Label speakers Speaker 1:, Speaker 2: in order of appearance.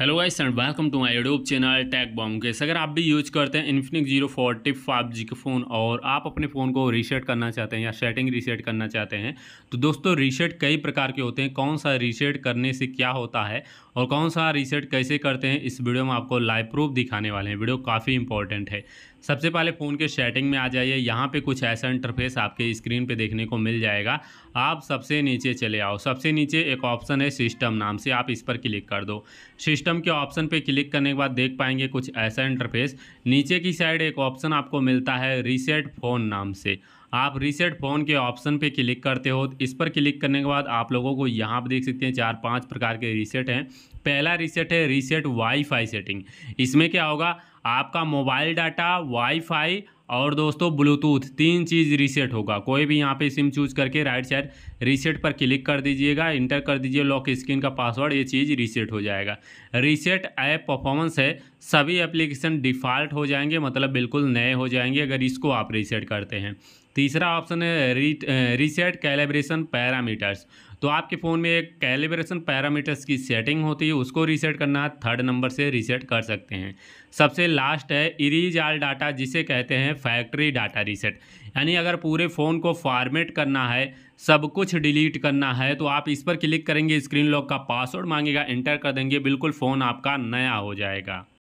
Speaker 1: hello guys and welcome to my YouTube channel tech bomb के अगर आप भी यूज करते हैं Infinix zero forty five G के फ़ोन और आप अपने फ़ोन को रीसेट करना चाहते हैं या सेटिंग रीसेट करना चाहते हैं तो दोस्तों रीसेट कई प्रकार के होते हैं कौन सा रीसेट करने से क्या होता है और कौन सा रीसेट कैसे करते हैं इस वीडियो में आपको लाइव प्रूफ दिखाने वाले हैं वीडियो काफ़ी इंपॉर्टेंट है सबसे पहले फ़ोन के सेटिंग में आ जाइए यहाँ पे कुछ ऐसा इंटरफेस आपके स्क्रीन पे देखने को मिल जाएगा आप सबसे नीचे चले आओ सबसे नीचे एक ऑप्शन है सिस्टम नाम से आप इस पर क्लिक कर दो सिस्टम के ऑप्शन पे क्लिक करने के बाद देख पाएंगे कुछ ऐसा इंटरफेस नीचे की साइड एक ऑप्शन आपको मिलता है रीसेट फ़ोन नाम से आप रीसेट फ़ोन के ऑप्शन पे क्लिक करते हो इस पर क्लिक करने के बाद आप लोगों को यहाँ पर देख सकते हैं चार पांच प्रकार के रीसेट हैं पहला रीसेट है रीसेट वाईफाई सेटिंग इसमें क्या होगा आपका मोबाइल डाटा वाईफाई और दोस्तों ब्लूटूथ तीन चीज़ रीसेट होगा कोई भी यहाँ पे सिम चूज करके राइट साइड रीसेट पर क्लिक कर दीजिएगा इंटर कर दीजिए लॉक स्क्रीन का पासवर्ड ये चीज़ रीसेट हो जाएगा रीसेट ऐप परफॉर्मेंस है सभी एप्लीकेशन डिफ़ॉल्ट हो जाएंगे मतलब बिल्कुल नए हो जाएंगे अगर इसको आप रीसेट करते हैं तीसरा ऑप्शन है री रीसेट कैलिब्रेशन पैरामीटर्स तो आपके फ़ोन में एक कैलिब्रेशन पैरामीटर्स की सेटिंग होती है उसको रीसेट करना थर्ड नंबर से रीसेट कर सकते हैं सबसे लास्ट है इरीज आल डाटा जिसे कहते हैं फैक्ट्री डाटा रीसेट यानी अगर पूरे फ़ोन को फॉर्मेट करना है सब कुछ डिलीट करना है तो आप इस पर क्लिक करेंगे स्क्रीन लॉक का पासवर्ड मांगेगा एंटर कर देंगे बिल्कुल फ़ोन आपका नया हो जाएगा